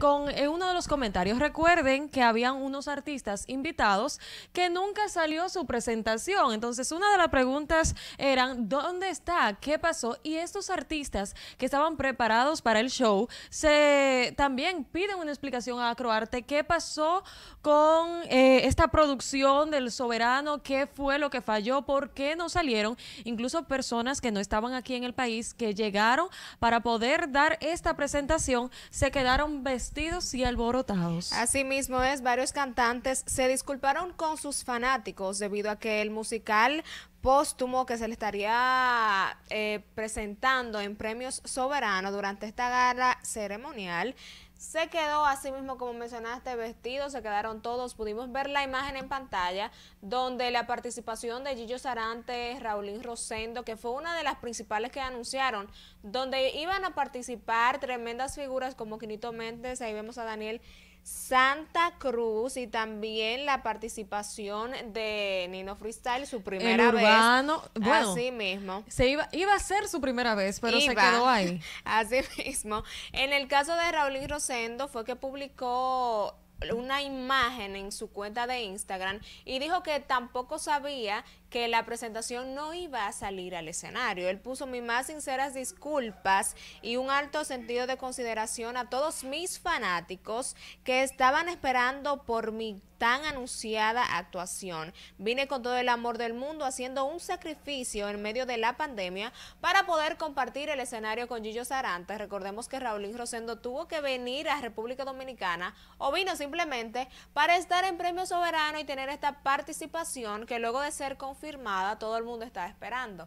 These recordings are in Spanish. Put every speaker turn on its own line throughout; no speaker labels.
con uno de los comentarios. Recuerden que habían unos artistas invitados que nunca salió su presentación. Entonces, una de las preguntas eran, ¿dónde está? ¿Qué pasó? Y estos artistas que estaban preparados para el show, se también piden una explicación a Acroarte. ¿Qué pasó con eh, esta producción del soberano? ¿Qué fue lo que falló? ¿Por qué no salieron? Incluso personas que no estaban aquí en el país, que llegaron para poder dar esta presentación, se quedaron vestidas y alborotados. Asimismo es, varios cantantes se disculparon con sus
fanáticos debido a que el musical póstumo que se le estaría eh, presentando en premios soberanos durante esta gala ceremonial se quedó así mismo como mencionaste vestido, se quedaron todos, pudimos ver la imagen en pantalla donde la participación de Gillo Sarante, Raulín Rosendo, que fue una de las principales que anunciaron, donde iban a participar tremendas figuras como Quinito Méndez, ahí vemos a Daniel Santa Cruz y también la participación de Nino Freestyle, su primera urbano, vez. así mismo. Se iba, iba a ser
su primera vez, pero se quedó ahí.
Así mismo. En el caso de Raulín Rosendo fue que publicó una imagen en su cuenta de Instagram y dijo que tampoco sabía que la presentación no iba a salir al escenario. Él puso mis más sinceras disculpas y un alto sentido de consideración a todos mis fanáticos que estaban esperando por mi tan anunciada actuación. Vine con todo el amor del mundo haciendo un sacrificio en medio de la pandemia para poder compartir el escenario con Gillo Sarante. Recordemos que Raulín Rosendo tuvo que venir a República Dominicana o vino simplemente para estar en Premio Soberano y tener esta participación que luego de ser confirmada firmada, todo el mundo está esperando.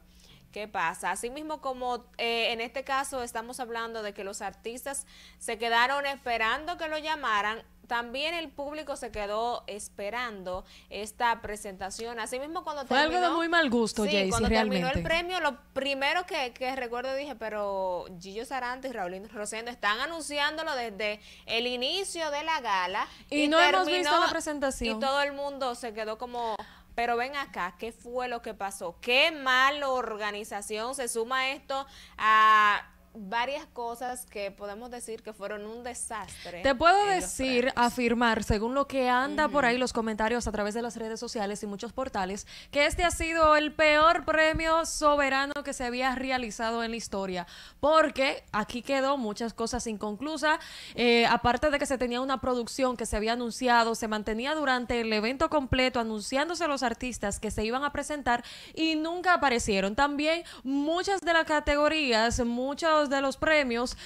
¿Qué pasa? Asimismo, como eh, en este caso estamos hablando de que los artistas se quedaron esperando que lo llamaran, también el público se quedó esperando esta presentación. Asimismo, cuando Fue terminó, algo de muy mal gusto, cuando terminó el premio, lo primero que, recuerdo dije, pero Gillo Sarante y Raulín Rosendo están anunciándolo desde el inicio de la gala. Y, no hemos visto la presentación. Y todo el mundo se quedó como... Pero ven acá, ¿qué fue lo que pasó? ¿Qué mala organización se suma esto a varias cosas que podemos decir que fueron un desastre. Te puedo
decir, afirmar, según lo que anda por ahí los comentarios a través de las redes sociales y muchos portales, que este ha sido el peor premio soberano que se había realizado en la historia, porque aquí quedó muchas cosas inconclusas, eh, aparte de que se tenía una producción que se había anunciado, se mantenía durante el evento completo anunciándose los artistas que se iban a presentar y nunca aparecieron. También muchas de las categorías, muchos de los premios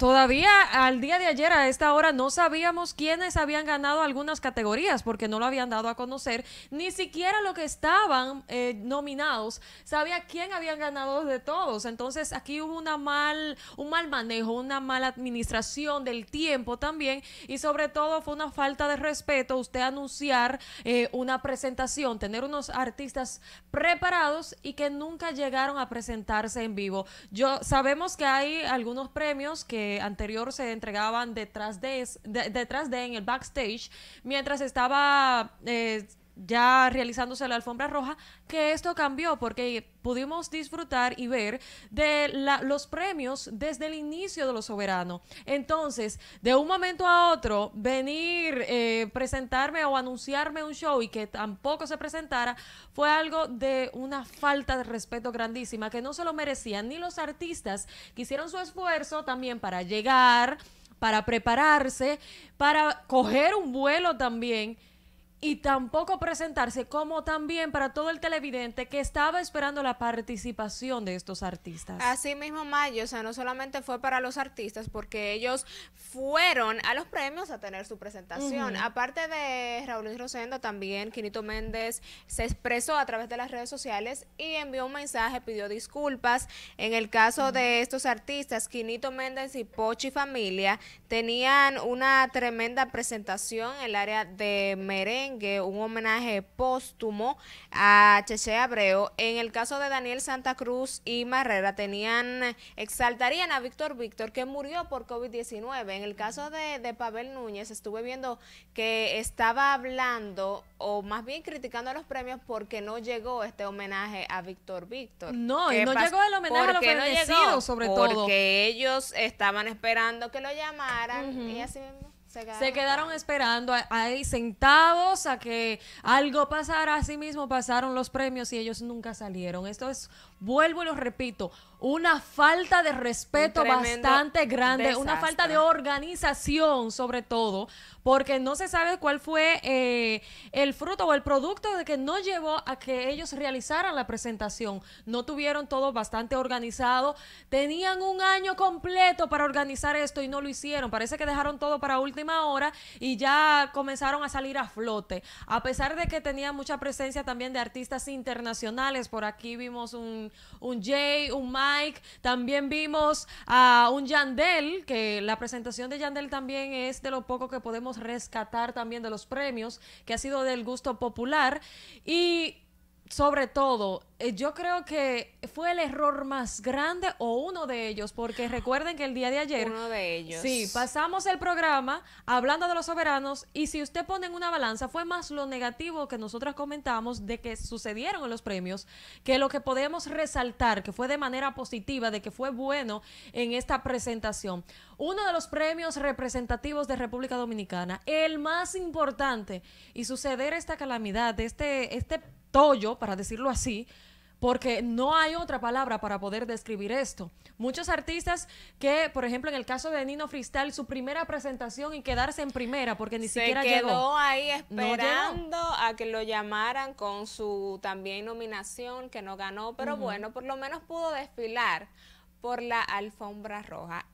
todavía al día de ayer, a esta hora, no sabíamos quiénes habían ganado algunas categorías porque no lo habían dado a conocer. Ni siquiera lo que estaban eh, nominados sabía quién habían ganado de todos. Entonces aquí hubo una mal, un mal manejo, una mala administración del tiempo también y sobre todo fue una falta de respeto usted anunciar eh, una presentación, tener unos artistas preparados y que nunca llegaron a presentarse en vivo. Yo sabemos que hay algunos premios que eh, anterior se entregaban detrás de, de, detrás de en el backstage, mientras estaba eh, ya realizándose la alfombra roja, que esto cambió porque pudimos disfrutar y ver de los premios desde el inicio de los soberanos. Entonces, de un momento a otro, venir, eh, presentarme o anunciarme un show y que tampoco se presentara, fue algo de una falta de respeto grandísima, que no se lo merecían ni los artistas que hicieron su esfuerzo también para llegar, para prepararse, para coger un vuelo también y tampoco presentarse como también para todo el televidente que estaba esperando la participación de estos artistas.
Así mismo, Mayo, o sea, no solamente fue para los artistas, porque ellos fueron a los premios a tener su presentación. Aparte de Raúl Rosendo, también Quinito Méndez se expresó a través de las redes sociales y envió un mensaje, pidió disculpas. En el caso de estos artistas, Quinito Méndez y Pochi Familia tenían una tremenda presentación en el área de merengue un homenaje póstumo a Cheche Abreu. En el caso de Daniel Santa Cruz y Marrera, tenían, exaltarían a Víctor Víctor, que murió por COVID-19. En el caso de, de Pavel Núñez, estuve viendo que estaba hablando, o más bien criticando a los premios porque no llegó este homenaje a Víctor Víctor. No, no llegó el homenaje a los no sobre todo. Porque ellos estaban esperando que lo llamaran y así mismo se quedaron,
esperando ahí sentados a que algo pasara. Así mismo pasaron los premios y ellos nunca salieron. Esto es, vuelvo y lo repito, una falta de respeto bastante grande, una falta de organización sobre todo, porque no se sabe cuál fue eh, el fruto o el producto de que no llevó a que ellos realizaran la presentación. No tuvieron todo bastante organizado, tenían un año completo para organizar esto y no lo hicieron. Parece que dejaron todo para última hora y ya comenzaron a salir a flote, a pesar de que tenía mucha presencia también de artistas internacionales. Por aquí vimos un, Jay, un Mar, también vimos a un Yandel, que la presentación de Yandel también es de lo poco que podemos rescatar también de los premios, que ha sido del gusto popular. Y sobre todo, eh, yo creo que fue el error más grande o uno de ellos, porque recuerden que el día de ayer... Uno de ellos. Sí, pasamos el programa hablando de los soberanos y si usted pone en una balanza, fue más lo negativo que nosotros comentamos de que sucedieron en los premios que lo que podemos resaltar, que fue de manera positiva, de que fue bueno en esta presentación. Uno de los premios representativos de República Dominicana, el más importante, y suceder esta calamidad, este, este tollo, para decirlo así, porque no hay otra palabra para poder describir esto. Muchos artistas que, por ejemplo, en el caso de Nino Freestyle, su primera presentación y quedarse en primera porque ni siquiera quedó llegó. ahí esperando
a que lo llamaran con su también nominación que no ganó, pero bueno, por lo menos pudo desfilar por la alfombra roja.